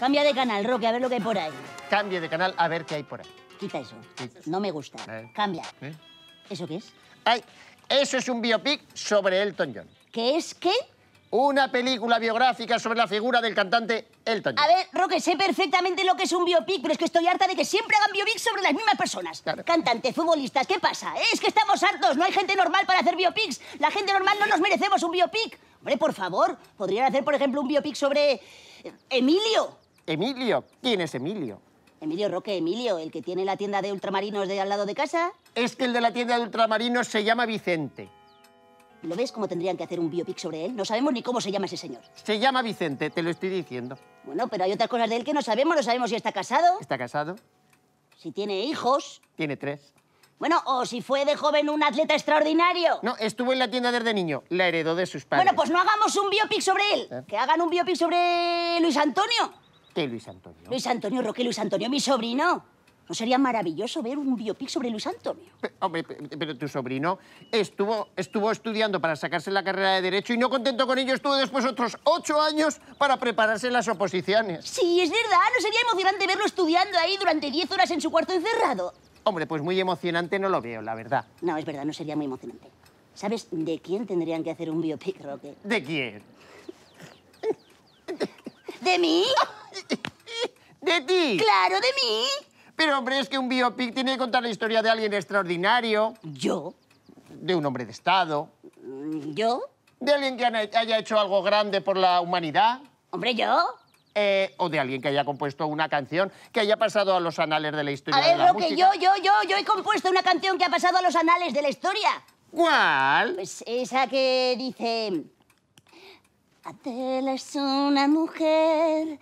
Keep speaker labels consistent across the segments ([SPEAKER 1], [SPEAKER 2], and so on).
[SPEAKER 1] Cambia de canal, Roque, a ver lo que hay por ahí. Cambie de canal a ver qué hay por ahí. Quita eso. No me gusta. Eh. Cambia. ¿Eh? ¿Eso qué es? Ay, eso es un biopic sobre Elton John. ¿Qué es qué? Una película biográfica sobre la figura del cantante Elton John. A ver, Roque, sé perfectamente lo que es un biopic, pero es que estoy harta de que siempre hagan biopics sobre las mismas personas. Cantantes, futbolistas, ¿qué pasa? Eh, es que estamos hartos, no hay gente normal para hacer biopics. La gente normal no nos merecemos un biopic. Hombre, por favor, podrían hacer, por ejemplo, un biopic sobre... Emilio,
[SPEAKER 2] Emilio. ¿Quién es Emilio?
[SPEAKER 1] Emilio Roque, Emilio, el que tiene la tienda de ultramarinos de al lado de casa. Es que el de la tienda de ultramarinos se llama Vicente. ¿Lo ves cómo tendrían que hacer un biopic sobre él? No sabemos ni cómo se llama ese señor. Se llama Vicente,
[SPEAKER 2] te lo estoy diciendo.
[SPEAKER 1] Bueno, pero hay otras cosas de él que no sabemos. No sabemos si está casado, ¿Está casado? si tiene hijos, Tiene tres. bueno, o si fue de joven un atleta extraordinario. No, estuvo en la tienda desde niño. La heredó de sus padres. Bueno, pues no hagamos un biopic sobre él. ¿Eh? Que hagan un biopic sobre Luis Antonio. ¿Qué Luis Antonio? Luis Antonio Roque, Luis Antonio, mi sobrino. ¿No sería maravilloso ver un biopic sobre Luis Antonio? hombre, pero tu sobrino estuvo, estuvo estudiando
[SPEAKER 2] para sacarse la carrera de Derecho y no contento con ello estuvo después otros ocho años para prepararse las
[SPEAKER 1] oposiciones. Sí, es verdad. ¿No sería emocionante verlo estudiando ahí durante diez horas en su cuarto encerrado? Hombre, pues muy emocionante no lo veo, la verdad. No, es verdad, no sería muy emocionante. ¿Sabes de quién tendrían que hacer un biopic, Roque? ¿De quién? ¿De mí? de ti? ¡Claro, de mí! Pero, hombre, es que un biopic tiene
[SPEAKER 2] que contar la historia de alguien extraordinario. ¿Yo? De un hombre de Estado. Mm, ¿Yo? De alguien que haya hecho algo grande por la humanidad. Hombre, ¿yo? Eh, o de alguien que haya compuesto una canción que haya pasado a los anales de la historia. lo que yo, yo,
[SPEAKER 1] yo, yo he compuesto una canción que ha pasado a los anales de la historia. ¿Cuál? Pues esa que dice... Adela es una mujer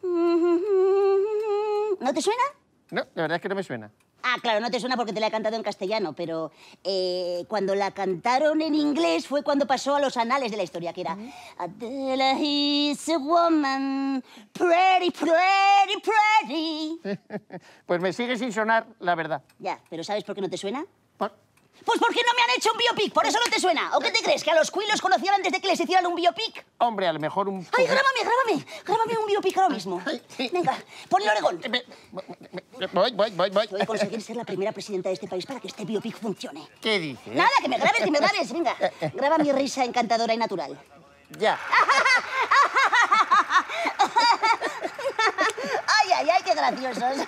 [SPEAKER 1] ¿No te suena?
[SPEAKER 2] No, la verdad es que no me suena.
[SPEAKER 1] Ah, claro, no te suena porque te la he cantado en castellano, pero eh, cuando la cantaron en inglés fue cuando pasó a los anales de la historia, que era... Adela is a woman, pretty, pretty, pretty. pues me sigue sin sonar, la verdad. Ya, pero ¿sabes por qué no te suena? Pues porque no me han hecho un biopic, por eso no te suena. ¿O qué te crees? ¿Que a los Queen los conocían antes de que les hicieran un biopic? Hombre, a lo mejor un... ¡Ay, grábame, grábame! Grábame un biopic ahora mismo. Venga, ponle Oregón. Voy, voy, voy, voy. Voy a conseguir ser la primera presidenta de este país para que este biopic funcione. ¿Qué dices? Nada, que me grabes, que me grabes. Venga, graba mi risa encantadora y natural. Ya. ¡Ay, ay, ay, qué graciosos!